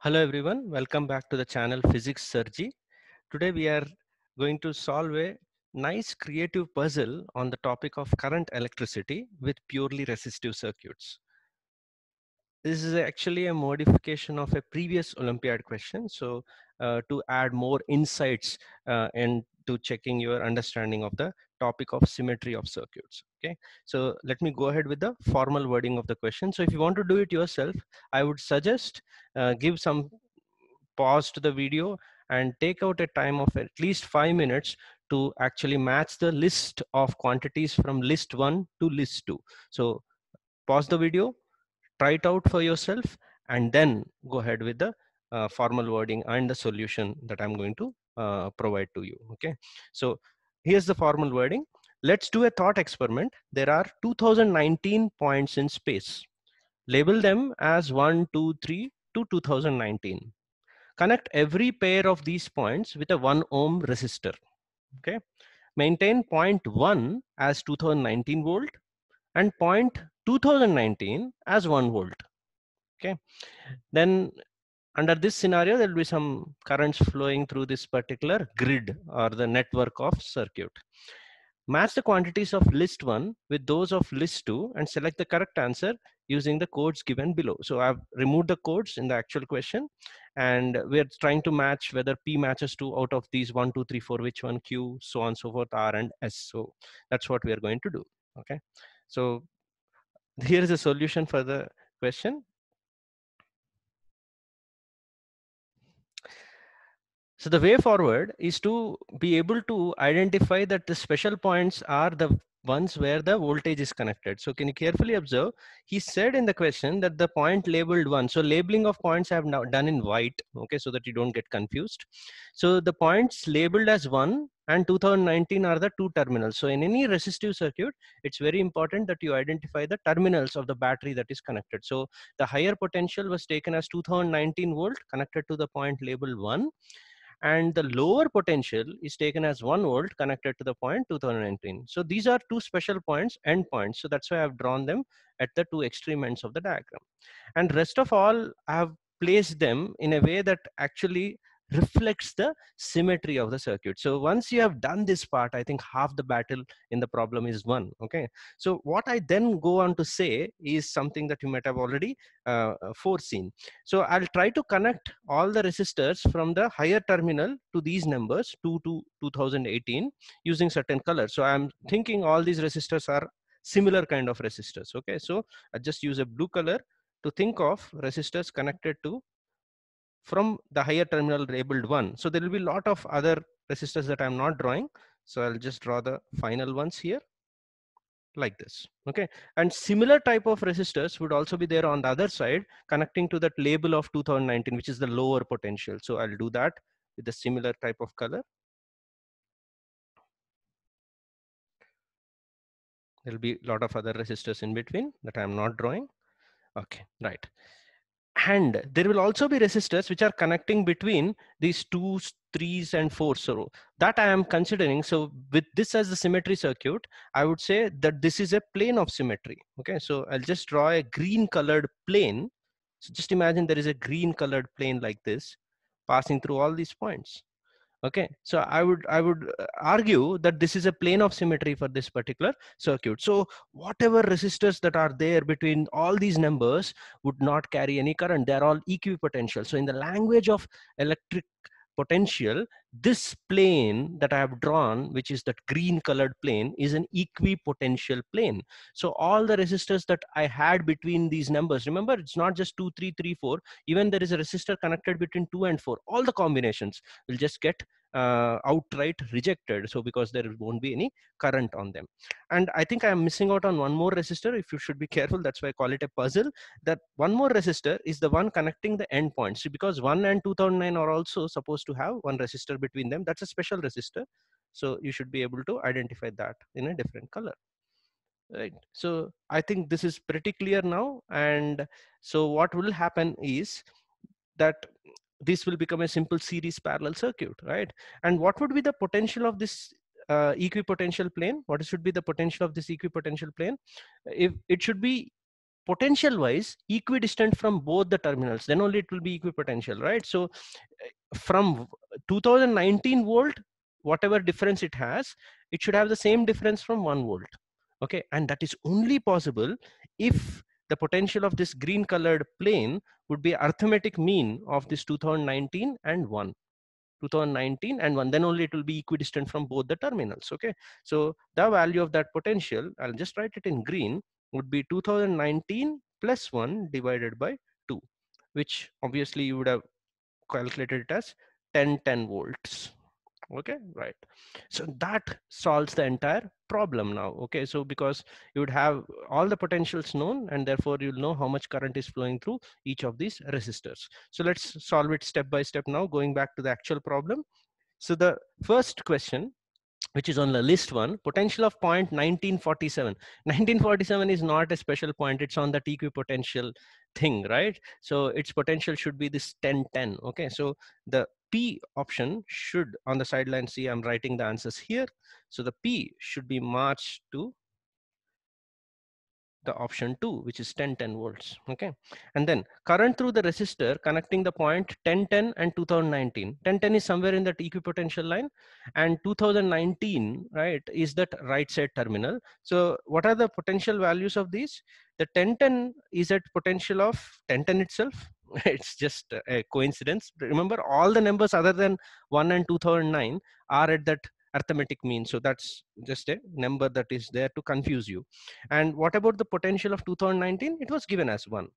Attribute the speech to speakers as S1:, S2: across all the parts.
S1: Hello everyone, welcome back to the channel Physics Surgery. Today we are going to solve a nice creative puzzle on the topic of current electricity with purely resistive circuits. This is actually a modification of a previous Olympiad question. So uh, to add more insights uh, into checking your understanding of the topic of symmetry of circuits okay so let me go ahead with the formal wording of the question so if you want to do it yourself i would suggest uh, give some pause to the video and take out a time of at least five minutes to actually match the list of quantities from list one to list two so pause the video try it out for yourself and then go ahead with the uh, formal wording and the solution that I'm going to uh, provide to you. Okay, so here's the formal wording. Let's do a thought experiment. There are 2019 points in space. Label them as 1, 2, 3 to 2019. Connect every pair of these points with a 1 ohm resistor. Okay, maintain point 1 as 2019 volt and point 2019 as 1 volt okay then under this scenario there will be some currents flowing through this particular grid or the network of circuit match the quantities of list 1 with those of list 2 and select the correct answer using the codes given below so i've removed the codes in the actual question and we're trying to match whether p matches to out of these 1 2 3 4 which one q so on so forth r and s so that's what we are going to do okay so here is a solution for the question So the way forward is to be able to identify that the special points are the ones where the voltage is connected. So can you carefully observe? He said in the question that the point labeled one. So labeling of points I have now done in white, okay, so that you don't get confused. So the points labeled as one and 2019 are the two terminals. So in any resistive circuit, it's very important that you identify the terminals of the battery that is connected. So the higher potential was taken as 2019 volt connected to the point labeled one and the lower potential is taken as one volt connected to the point 2019. So these are two special points, end points. So that's why I've drawn them at the two extreme ends of the diagram. And rest of all, I have placed them in a way that actually reflects the symmetry of the circuit. So once you have done this part, I think half the battle in the problem is won. Okay. So what I then go on to say is something that you might have already uh, uh foreseen. So I'll try to connect all the resistors from the higher terminal to these numbers 2 to 2018 using certain colors. So I'm thinking all these resistors are similar kind of resistors. Okay. So I just use a blue color to think of resistors connected to from the higher terminal labeled one. So there will be a lot of other resistors that I'm not drawing. So I'll just draw the final ones here like this okay and similar type of resistors would also be there on the other side connecting to that label of 2019 which is the lower potential so i'll do that with a similar type of color there'll be a lot of other resistors in between that i'm not drawing okay right and there will also be resistors which are connecting between these two threes and fours so that i am considering so with this as the symmetry circuit i would say that this is a plane of symmetry okay so i'll just draw a green colored plane so just imagine there is a green colored plane like this passing through all these points okay so i would i would uh, argue that this is a plane of symmetry for this particular circuit so whatever resistors that are there between all these numbers would not carry any current they are all equipotential so in the language of electric potential this plane that i have drawn which is that green colored plane is an equipotential plane so all the resistors that i had between these numbers remember it's not just 2 3 3 4 even there is a resistor connected between 2 and 4 all the combinations will just get uh, outright rejected. So because there won't be any current on them. And I think I am missing out on one more resistor. If you should be careful, that's why I call it a puzzle. That one more resistor is the one connecting the endpoints because 1 and 2009 are also supposed to have one resistor between them. That's a special resistor. So you should be able to identify that in a different color right so i think this is pretty clear now and so what will happen is that this will become a simple series parallel circuit, right? And what would be the potential of this uh, equipotential plane? What should be the potential of this equipotential plane? If it should be potential wise equidistant from both the terminals, then only it will be equipotential, right? So eh, from 2019 volt, whatever difference it has, it should have the same difference from one volt. Okay, and that is only possible if the potential of this green colored plane would be arithmetic mean of this 2019 and 1. 2019 and 1 then only it will be equidistant from both the terminals okay so the value of that potential i'll just write it in green would be 2019 plus 1 divided by 2 which obviously you would have calculated it as 10 volts okay right so that solves the entire problem now okay so because you would have all the potentials known and therefore you'll know how much current is flowing through each of these resistors so let's solve it step by step now going back to the actual problem so the first question which is on the list one, potential of point 1947. 1947 is not a special point, it's on the TQ potential thing, right? So its potential should be this 1010, okay? So the P option should on the sideline see I'm writing the answers here. So the P should be matched to the option two, which is 10 10 volts, okay? And then current through the resistor connecting the point 10 10 and 2019. 10 10 is somewhere in that equipotential line and 2019, right, is that right side terminal. So what are the potential values of these? The 10 10 is at potential of 10 10 itself, it's just a coincidence remember all the numbers other than 1 and 2009 are at that arithmetic mean so that's just a number that is there to confuse you and what about the potential of 2019 it was given as 1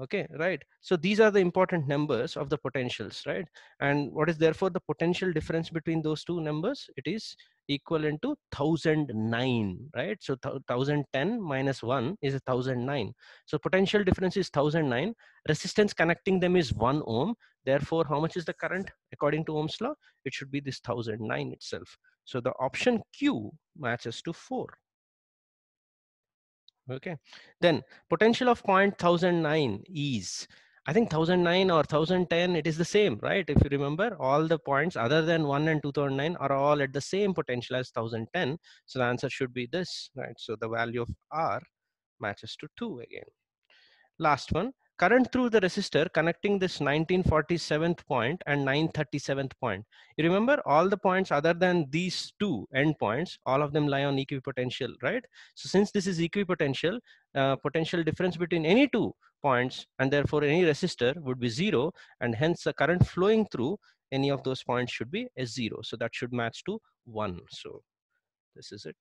S1: okay right so these are the important numbers of the potentials right and what is therefore the potential difference between those two numbers it is equivalent to 1009 right so 1010 minus 1 is 1009 so potential difference is 1009 resistance connecting them is 1 ohm therefore how much is the current according to ohm's law it should be this 1009 itself so the option q matches to 4 okay then potential of point thousand nine is I think 1009 or 1010, it is the same, right? If you remember, all the points other than 1 and 2009 are all at the same potential as 1010. So the answer should be this, right? So the value of R matches to 2 again. Last one, current through the resistor connecting this 1947th point and 937th point. You remember all the points other than these two endpoints, all of them lie on equipotential, right? So since this is equipotential, uh, potential difference between any two points and therefore any resistor would be zero and hence the current flowing through any of those points should be a 0 So that should match to one. So this is it.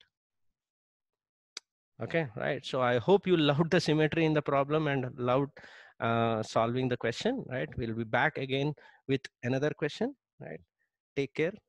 S1: Okay, right. So I hope you loved the symmetry in the problem and loved uh, solving the question, right? We'll be back again with another question, right? Take care.